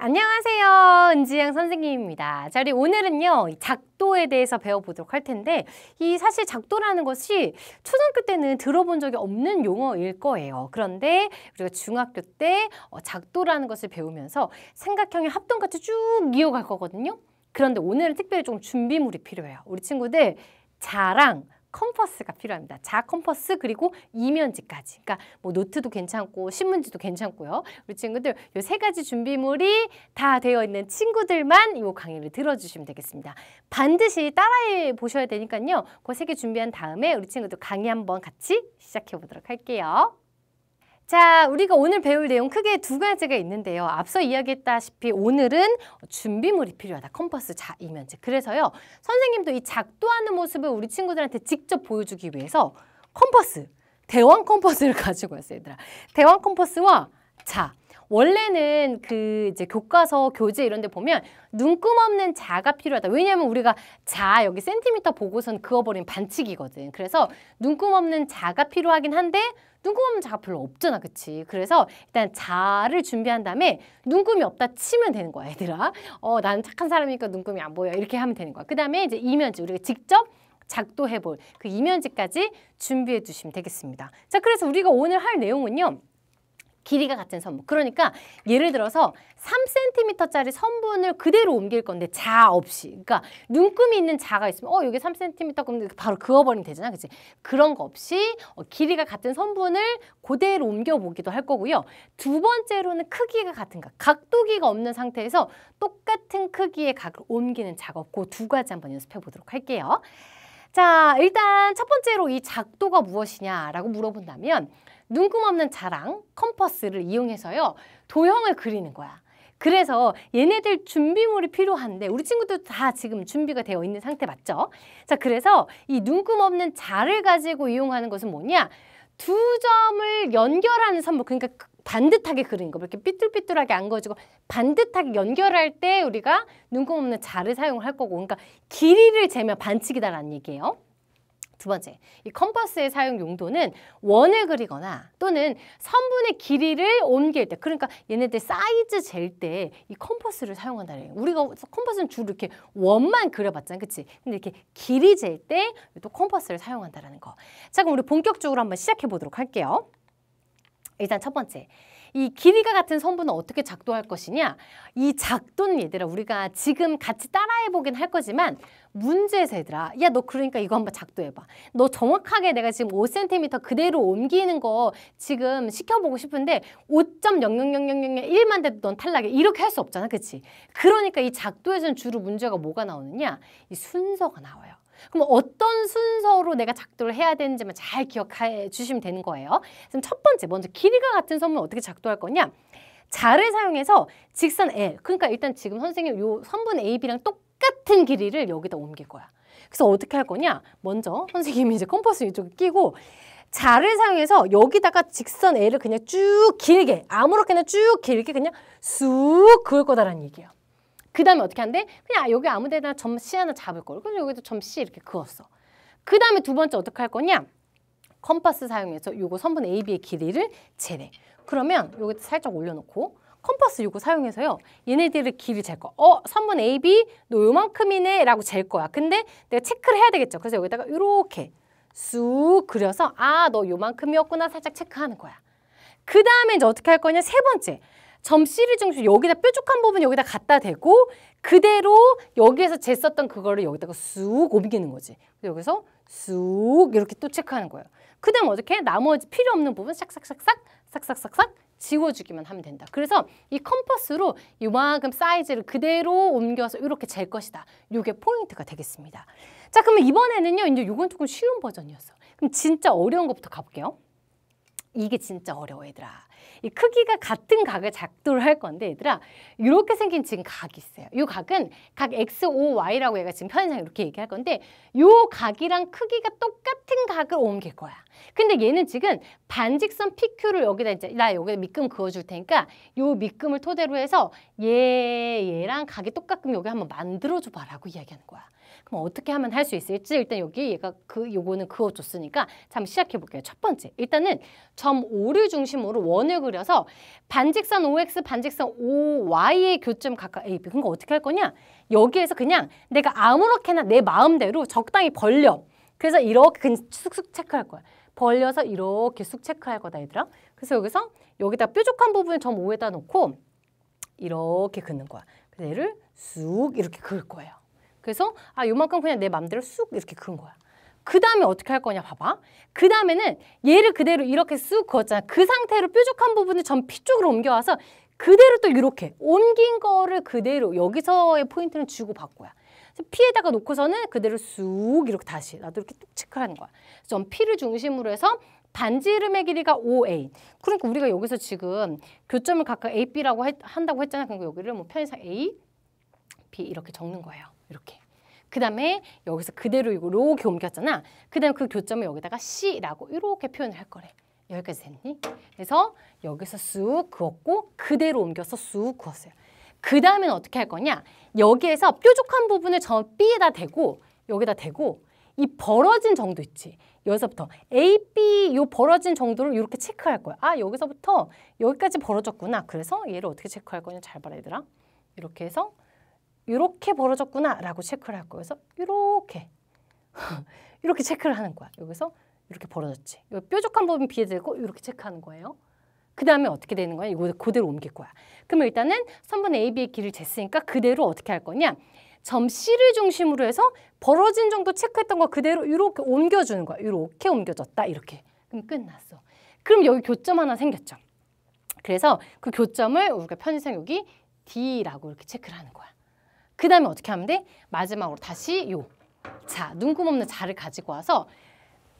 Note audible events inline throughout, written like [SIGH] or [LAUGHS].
안녕하세요. 은지영 선생님입니다. 자, 우리 오늘은요, 작도에 대해서 배워보도록 할 텐데, 이 사실 작도라는 것이 초등학교 때는 들어본 적이 없는 용어일 거예요. 그런데 우리가 중학교 때 어, 작도라는 것을 배우면서 생각형의 합동같이 쭉 이어갈 거거든요. 그런데 오늘은 특별히 좀 준비물이 필요해요. 우리 친구들 자랑, 컴퍼스가 필요합니다. 자 컴퍼스 그리고 이면지까지. 그러니까 뭐 노트도 괜찮고 신문지도 괜찮고요. 우리 친구들 요 세 가지 준비물이 다 되어 있는 친구들만 요 강의를 들어주시면 되겠습니다. 반드시 따라해 보셔야 되니까요. 그 세 개 준비한 다음에 우리 친구들 강의 한번 같이 시작해 보도록 할게요. 자, 우리가 오늘 배울 내용 크게 두 가지가 있는데요. 앞서 이야기했다시피 오늘은 준비물이 필요하다. 컴퍼스 자, 이면제 그래서요. 선생님도 이 작도하는 모습을 우리 친구들한테 직접 보여주기 위해서 컴퍼스, 대왕 컴퍼스를 [LAUGHS] 가지고 왔어요, 얘들아. 대왕 컴퍼스와 자, 원래는 그 이제 교과서 교재 이런 데 보면 눈금 없는 자가 필요하다. 왜냐하면 우리가 자 여기 센티미터 보고선 그어버린 반칙이거든. 그래서 눈금 없는 자가 필요하긴 한데 눈금 없는 자가 별로 없잖아. 그치? 그래서 일단 자를 준비한 다음에 눈금이 없다 치면 되는 거야. 얘들아. 어, 나는 착한 사람이니까 눈금이 안 보여. 이렇게 하면 되는 거야. 그 다음에 이제 이면지. 우리가 직접 작도해볼 그 이면지까지 준비해 주시면 되겠습니다. 자, 그래서 우리가 오늘 할 내용은요. 길이가 같은 선분. 그러니까 예를 들어서 3cm짜리 선분을 그대로 옮길 건데 자 없이. 그러니까 눈금이 있는 자가 있으면 어 여기 3cm 그럼 바로 그어버리면 되잖아. 그치? 그런 거 없이 어, 길이가 같은 선분을 그대로 옮겨보기도 할 거고요. 두 번째로는 크기가 같은가. 각도기가 없는 상태에서 똑같은 크기의 각을 옮기는 작업. 그두 가지 한번 연습해 보도록 할게요. 자, 일단 첫 번째로 이 작도가 무엇이냐라고 물어본다면 눈금없는 자랑, 컴퍼스를 이용해서요. 도형을 그리는 거야. 그래서 얘네들 준비물이 필요한데 우리 친구들 다 지금 준비가 되어 있는 상태 맞죠? 자 그래서 이 눈금없는 자를 가지고 이용하는 것은 뭐냐? 두 점을 연결하는 선물 그러니까 그 반듯하게 그리는 거 이렇게 삐뚤삐뚤하게 안 그어지고 반듯하게 연결할 때 우리가 눈금없는 자를 사용할 거고 그러니까 길이를 재면 반칙이다라는 얘기예요. 두 번째, 이 컴퍼스의 사용 용도는 원을 그리거나 또는 선분의 길이를 옮길 때 그러니까 얘네들 사이즈 잴 때 이 컴퍼스를 사용한다 그래요. 우리가 컴퍼스는 주로 이렇게 원만 그려봤잖아, 그치? 근데 이렇게 길이 잴 때 또 컴퍼스를 사용한다라는 거. 자, 그럼 우리 본격적으로 한번 시작해 보도록 할게요. 일단 첫 번째, 이 길이가 같은 성분은 어떻게 작동할 것이냐 이 작돈 얘들아 우리가 지금 같이 따라해보긴 할 거지만 문제에서 얘들아 야 너 그러니까 이거 한번 작도해봐 너 정확하게 내가 지금 5cm 그대로 옮기는 거 지금 시켜보고 싶은데 5.0000001만 돼도 넌 탈락이야 이렇게 할 수 없잖아 그치 그러니까 이 작도에서는 주로 문제가 뭐가 나오느냐 이 순서가 나와요 그럼 어떤 순서로 내가 작도를 해야 되는지만 잘 기억해 주시면 되는 거예요. 그럼 첫 번째, 먼저 길이가 같은 선물 어떻게 작도할 거냐? 자를 사용해서 직선 L, 그러니까 일단 지금 선생님 요 선분 AB랑 똑같은 길이를 여기다 옮길 거야. 그래서 어떻게 할 거냐? 먼저 선생님이 이제 컴퍼스 이쪽에 끼고 자를 사용해서 여기다가 직선 L을 그냥 쭉 길게 아무렇게나 쭉 길게 그냥 쑥 그을 거다라는 얘기예요. 그 다음에 어떻게 한대? 그냥 아, 여기 아무 데나 점 C 하나 잡을 걸. 그래서 여기도 점 C 이렇게 그었어. 그 다음에 두 번째 어떻게 할 거냐? 컴파스 사용해서 요거 선분 AB의 길이를 재래. 그러면 요거 살짝 올려놓고 컴파스 요거 사용해서요. 얘네들의 길이 잴거 어, 선분 AB 너 요만큼이네 라고 잴 거야. 근데 내가 체크를 해야 되겠죠. 그래서 여기다가 요렇게쑥 그려서 아, 너 요만큼이었구나 살짝 체크하는 거야. 그 다음에 이제 어떻게 할 거냐? 세 번째. 점 C를 중심 으로 여기다 뾰족한 부분 여기다 갖다 대고 그대로 여기에서 재 썼던 그거를 여기다가 쑥 옮기는 거지. 여기서 쑥 이렇게 또 체크하는 거예요. 그 다음 어떻게 나머지 필요 없는 부분 싹싹싹싹 싹싹싹싹 지워주기만 하면 된다. 그래서 이 컴퍼스로 이만큼 사이즈를 그대로 옮겨서 이렇게 잴 것이다. 이게 포인트가 되겠습니다. 자 그러면 이번에는요. 이제 이건 조금 쉬운 버전이었어. 그럼 진짜 어려운 것부터 가볼게요. 이게 진짜 어려워 얘들아 이 크기가 같은 각을 작도를 할 건데 얘들아 이렇게 생긴 지금 각이 있어요 이 각은 각 x, o, y라고 얘가 지금 편의상 이렇게 얘기할 건데 이 각이랑 크기가 똑같은 각을 옮길 거야 근데 얘는 지금 반직선 PQ를 여기다 이제 나 여기다 밑금 그어줄 테니까 이 밑금을 토대로 해서 얘 얘랑 각이 똑같은 여기 한번 만들어줘 봐라고 이야기하는 거야 그럼 어떻게 하면 할 수 있을지 일단 여기 얘가 그 요거는 그어 줬으니까 잠 시작해 볼게요. 첫 번째 일단은 점 O를 중심으로 원을 그려서 반직선 OX 반직선 OY의 교점 각각 AB 그러니까 어떻게 할 거냐 여기에서 그냥 내가 아무렇게나 내 마음대로 적당히 벌려 그래서 이렇게 쑥쑥 체크할 거야. 벌려서 이렇게 쑥 체크할 거다 얘들아. 그래서 여기서 여기다 뾰족한 부분을 점 5에다 놓고 이렇게 긋는 거야. 그래서 얘를 쑥 이렇게 그을 거예요. 그래서 아 요만큼 그냥 내 맘대로 쑥 이렇게 그은 거야. 그 다음에 어떻게 할 거냐 봐봐. 그 다음에는 얘를 그대로 이렇게 쑥 그었잖아. 그 상태로 뾰족한 부분을 전피 쪽으로 옮겨와서 그대로 또 이렇게 옮긴 거를 그대로 여기서의 포인트는 주고 받고야. 피에다가 놓고서는 그대로 쑥 이렇게 다시 나도 이렇게 뚝 체크하는 거야. 전 피를 중심으로 해서 반지름의 길이가 5A. 그러니까 우리가 여기서 지금 교점을 각각 AB라고 한다고 했잖아. 그러니까 여기를 뭐 편의상 A, B 이렇게 적는 거예요. 이렇게. 그 다음에 여기서 그대로 이거 이렇게 옮겼잖아. 그 다음에 그 교점을 여기다가 C라고 이렇게 표현을 할 거래. 여기까지 됐니? 그래서 여기서 쑥 그었고 그대로 옮겨서 쑥 그었어요. 그다음에는 어떻게 할 거냐? 여기에서 뾰족한 부분을 저 B에다 대고 여기다 대고 이 벌어진 정도 있지. 여기서부터 A, B 요 벌어진 정도를 이렇게 체크할 거야. 아 여기서부터 여기까지 벌어졌구나. 그래서 얘를 어떻게 체크할 거냐 잘 봐라 얘들아. 이렇게 해서 이렇게 벌어졌구나라고 체크를 할 거예요. 그래서 이렇게 이렇게 [LAUGHS] 체크를 하는 거야. 여기서 이렇게 벌어졌지. 요 뾰족한 부분 비해되고 이렇게 체크하는 거예요. 그 다음에 어떻게 되는 거야? 이거 그대로 옮길 거야. 그러면 일단은 선분 AB의 길을 쟀으니까 그대로 어떻게 할 거냐? 점 C를 중심으로 해서 벌어진 정도 체크했던 거 그대로 이렇게 옮겨주는 거야. 이렇게 옮겨졌다. 이렇게. 그럼 끝났어. 그럼 여기 교점 하나 생겼죠. 그래서 그 교점을 우리가 편의상 여기 D라고 이렇게 체크를 하는 거야. 그 다음에 어떻게 하면 돼? 마지막으로 다시 요 자, 눈금 없는 자를 가지고 와서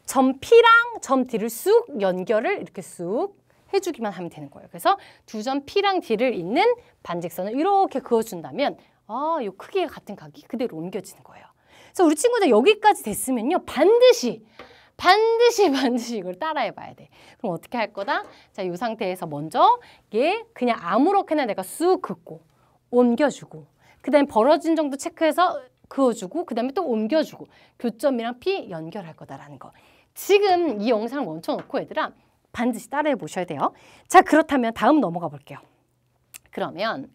점 P랑 점 D를 쑥 연결을 이렇게 쑥 해주기만 하면 되는 거예요. 그래서 두 점 P랑 D를 잇는 반직선을 이렇게 그어준다면 아, 요 크기가 같은 각이 그대로 옮겨지는 거예요. 그래서 우리 친구들 여기까지 됐으면요. 반드시 반드시 [LAUGHS] 반드시 이걸 따라해 봐야 돼. 그럼 어떻게 할 거다? 자, 이 상태에서 먼저 얘 그냥 아무렇게나 내가 쑥 긋고 옮겨주고 그다음에 벌어진 정도 체크해서 그어주고 그다음에 또 옮겨주고 교점이랑 P 연결할 거다라는 거. 지금 이 영상을 멈춰놓고 얘들아 반드시 따라해 보셔야 돼요. 자 그렇다면 다음 넘어가 볼게요. 그러면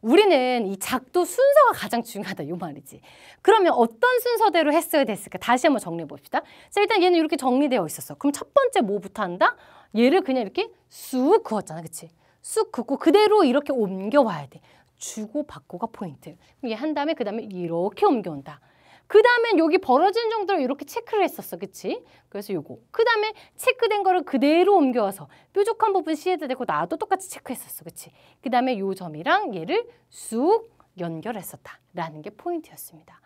우리는 이 작도 순서가 가장 중요하다 이 말이지. 그러면 어떤 순서대로 했어야 됐을까? 다시 한번 정리해 봅시다. 자 일단 얘는 이렇게 정리되어 있었어. 그럼 첫 번째 뭐부터 한다? 얘를 그냥 이렇게 쑥 그었잖아, 그치? 쑥 긋고 그대로 이렇게 옮겨와야 돼. 주고받고가 포인트. 이한 다음에 그 다음에 이렇게 옮겨온다. 그 다음엔 여기 벌어진 정도로 이렇게 체크를 했었어. 그치? 그래서 요거. 그 다음에 체크된 거를 그대로 옮겨와서 뾰족한 부분 C에다 대고 나도 똑같이 체크했었어. 그치? 그 다음에 요 점이랑 얘를 쑥 연결했었다. 라는 게 포인트였습니다.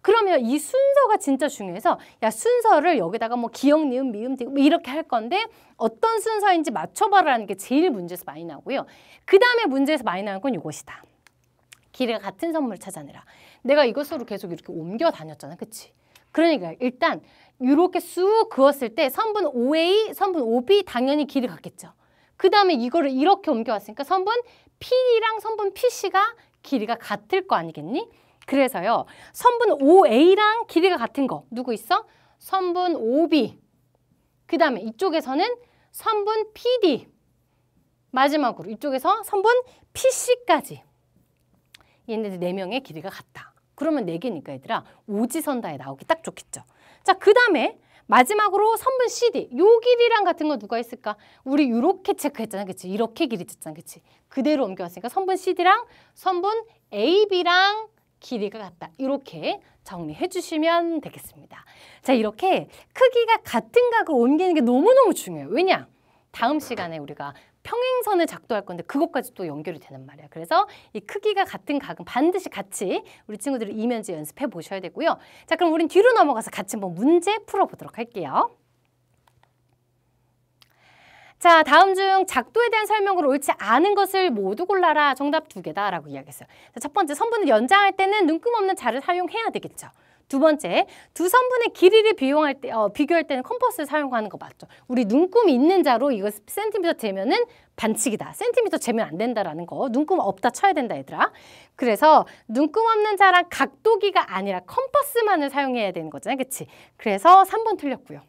그러면 이 순서가 진짜 중요해서 야 순서를 여기다가 뭐 기역, 니은, 미음, 디귿 뭐 이렇게 할 건데 어떤 순서인지 맞춰봐라는 게 제일 문제에서 많이 나오고요. 그 다음에 문제에서 많이 나오는 건 이것이다. 길이가 같은 선물을 찾아내라. 내가 이것으로 계속 이렇게 옮겨 다녔잖아. 그치? 그러니까 일단 이렇게 쑥 그었을 때 선분 5A, 선분 5B 당연히 길이같겠죠그 다음에 이거를 이렇게 옮겨왔으니까 선분 PD랑 선분 PC가 길이가 같을 거 아니겠니? 그래서요. 선분 5A랑 길이가 같은 거 누구 있어? 선분 5B. 그 다음에 이쪽에서는 선분 PD. 마지막으로 이쪽에서 선분 PC까지. 얘네들 네 명의 길이가 같다. 그러면 네 개니까 얘들아 오지선다에 나오기 딱 좋겠죠. 자, 그 다음에 마지막으로 선분 CD 요 길이랑 같은 거 누가 했을까? 우리 요렇게 체크했잖아, 그치? 이렇게 길이 쳤잖아, 그치? 그대로 옮겨왔으니까 선분 CD랑 선분 AB랑 길이가 같다. 이렇게 정리해 주시면 되겠습니다. 자, 이렇게 크기가 같은 각으 옮기는 게 너무너무 중요해요. 왜냐? 다음 시간에 우리가 평행선을 작도할 건데 그것까지 또 연결이 되는 말이야. 그래서 이 크기가 같은 각은 반드시 같이 우리 친구들이 이면지 연습해 보셔야 되고요. 자 그럼 우린 뒤로 넘어가서 같이 한번 문제 풀어보도록 할게요. 자, 다음 중 작도에 대한 설명으로 옳지 않은 것을 모두 골라라. 정답 두 개다라고 이야기했어요. 자, 첫 번째, 선분을 연장할 때는 눈금없는 자를 사용해야 되겠죠. 두 번째, 두 선분의 길이를 비용할 때, 어, 비교할 때는 컴퍼스를 사용하는 거 맞죠. 우리 눈금 있는 자로 이거 센티미터 재면은 반칙이다. 센티미터 재면 안 된다라는 거. 눈금 없다 쳐야 된다, 얘들아. 그래서 눈금 없는 자랑 각도기가 아니라 컴퍼스만을 사용해야 되는 거잖아요. 그치? 그래서 3번 틀렸고요.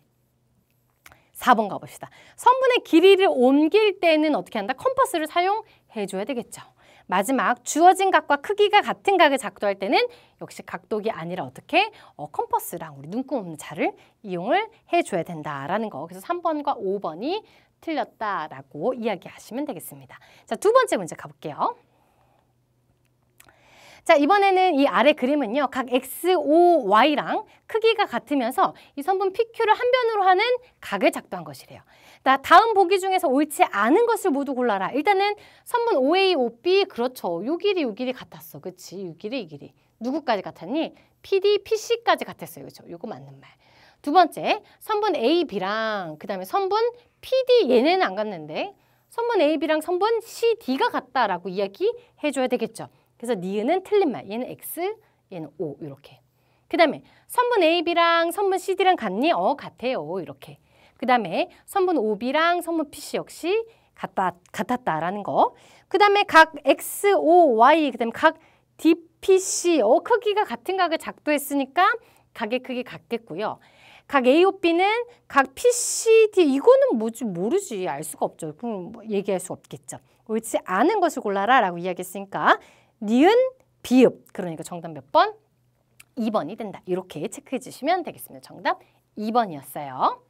4번 가봅시다. 선분의 길이를 옮길 때는 어떻게 한다? 컴퍼스를 사용해줘야 되겠죠. 마지막 주어진 각과 크기가 같은 각을 작도할 때는 역시 각도기 아니라 어떻게 어, 컴퍼스랑 우리 눈금 자를 이용을 해줘야 된다라는 거. 그래서 3번과 5번이 틀렸다라고 이야기하시면 되겠습니다. 자, 두 번째 문제 가볼게요. 자 이번에는 이 아래 그림은요 각 x, o, y랑 크기가 같으면서 이 선분 pq를 한 변으로 하는 각을 작도한 것이래요. 나 다음 보기 중에서 옳지 않은 것을 모두 골라라. 일단은 선분 5A, 5B 그렇죠. 요 길이 요 길이 같았어. 그치? 요 길이 이 길이. 누구까지 같았니? PD, PC까지 같았어요. 그렇죠? 요거 맞는 말. 두 번째, 선분 A, B랑 그다음에 선분 PD 얘네는 안 갔는데 선분 A, B랑 선분 C, D가 같다라고 이야기해 줘야 되겠죠. 그래서 니은은 틀린 말. 얘는 X, 얘는 O 이렇게. 그 다음에 선분 A, B랑 선분 C, D랑 같니? 어, 같아요. 이렇게. 그 다음에 선분 OB랑 선분 PC 역시 같다, 같았다라는 거. 그 다음에 각 XOY, 그 다음에 각 DPC, 어, 크기가 같은 각을 작도했으니까 각의 크기 같겠고요. 각 AOB는 각 PCD, 이거는 뭐지 모르지 알 수가 없죠. 그럼 뭐 얘기할 수 없겠죠. 옳지 않은 것을 골라라 라고 이야기했으니까 니은 비읍 그러니까 정답 몇 번? 2번이 된다. 이렇게 체크해 주시면 되겠습니다. 정답 2번이었어요.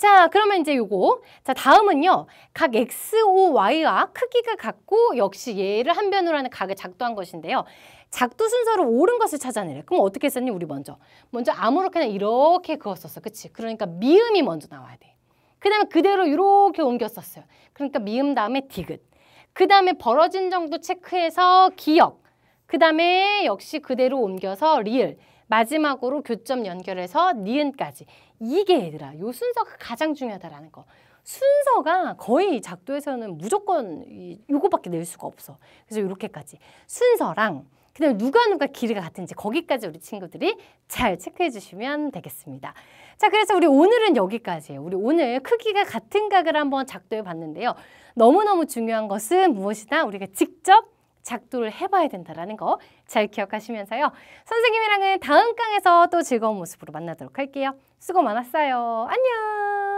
자, 그러면 이제 요거. 자, 다음은요. 각 x, o, y와 크기가 같고 역시 얘를 한 변으로 하는 각을 작도한 것인데요. 작두 순서로 옳은 것을 찾아내래. 그럼 어떻게 했었니? 우리 먼저. 먼저 아무렇게나 이렇게 그었었어. 그치? 그러니까 미음이 먼저 나와야 돼. 그 다음에 그대로 이렇게 옮겼었어요. 그러니까 미음 다음에 디귿. 그 다음에 벌어진 정도 체크해서 기억. 그 다음에 역시 그대로 옮겨서 리을. 마지막으로 교점 연결해서 니은까지 이게 얘들아 요 순서가 가장 중요하다라는 거 순서가 거의 작도에서는 무조건 이, 요거밖에 낼 수가 없어 그래서 이렇게까지 순서랑 그다음에 누가 누가 길이가 같은지 거기까지 우리 친구들이 잘 체크해 주시면 되겠습니다. 자, 그래서 우리 오늘은 여기까지예요. 우리 오늘 크기가 같은 각을 한번 작도해 봤는데요. 너무너무 중요한 것은 무엇이다? 우리가 직접 작도를 해봐야 된다라는 거 잘 기억하시면서요. 선생님이랑은 다음 강에서 또 즐거운 모습으로 만나도록 할게요. 수고 많았어요. 안녕!